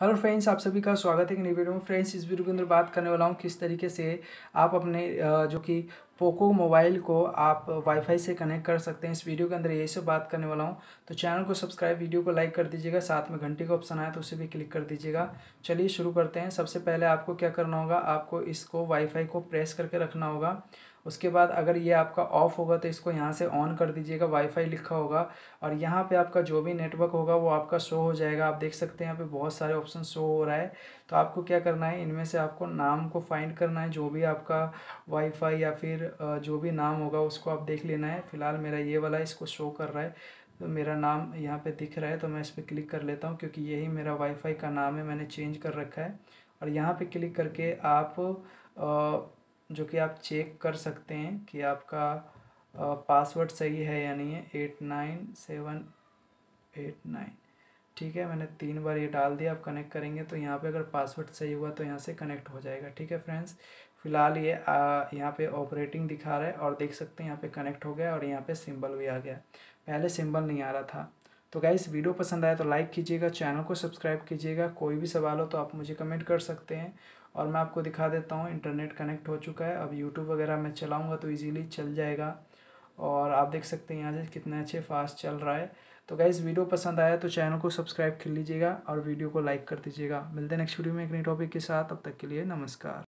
hello friends आप सभी का स्वागत है कि नई वीडियो में फ्रेंड्स इस वीडियो के अंदर बात करने वाला हूँ किस तरीके से आप अपने जो कि पोको मोबाइल को आप वाईफाई से कनेक्ट कर सकते हैं इस वीडियो के अंदर यही सब बात करने वाला हूँ तो चैनल को सब्सक्राइब वीडियो को लाइक कर दीजिएगा साथ में घंटी का ऑप्शन आया तो उसे भी क्लिक कर दीजिएगा चलिए शुरू करते हैं सबसे पहले आपको क्या करना होगा आपको इसको वाईफाई को प्रेस करके रखना होगा उसके बाद अगर ये आपका ऑफ होगा तो इसको यहाँ से ऑन कर दीजिएगा वाईफाई लिखा होगा और यहाँ पे आपका जो भी नेटवर्क होगा वो आपका शो हो जाएगा आप देख सकते हैं यहाँ पे बहुत सारे ऑप्शन शो हो रहा है तो आपको क्या करना है इनमें से आपको नाम को फाइंड करना है जो भी आपका वाईफाई या फिर जो भी नाम होगा उसको आप देख लेना है फ़िलहाल मेरा ये वाला इसको शो कर रहा है तो मेरा नाम यहाँ पे दिख रहा है तो मैं इस पर क्लिक कर लेता हूँ क्योंकि यही मेरा वाईफाई का नाम है मैंने चेंज कर रखा है और यहाँ पे क्लिक करके आप जो कि आप चेक कर सकते हैं कि आपका पासवर्ड सही है या नहीं है eight nine seven eight nine ठीक है मैंने तीन बार ये डाल दिया आप कनेक्ट करेंगे तो यहाँ पे अगर पासवर्ड सही हुआ तो यहाँ से कनेक्ट हो जाएगा ठीक है फ्रेंड्स फिलहाल ये यहाँ पे ऑपरेटिंग दिखा रहा है और देख सकते हैं यहाँ पे कनेक्ट हो गया और यहाँ पे सिंबल भी आ गया पहले सिंबल नहीं आ रहा था तो क्या वीडियो पसंद आया तो लाइक कीजिएगा चैनल को सब्सक्राइब कीजिएगा कोई भी सवाल हो तो आप मुझे कमेंट कर सकते हैं और मैं आपको दिखा देता हूँ इंटरनेट कनेक्ट हो चुका है अब यूट्यूब वगैरह मैं चलाऊँगा तो ईजिली चल जाएगा और आप देख सकते हैं यहाँ से कितने अच्छे फास्ट चल रहा है तो गाइज़ वीडियो पसंद आया तो चैनल को सब्सक्राइब कर लीजिएगा और वीडियो को लाइक कर दीजिएगा मिलते हैं नेक्स्ट वीडियो में एक नई टॉपिक के साथ अब तक के लिए नमस्कार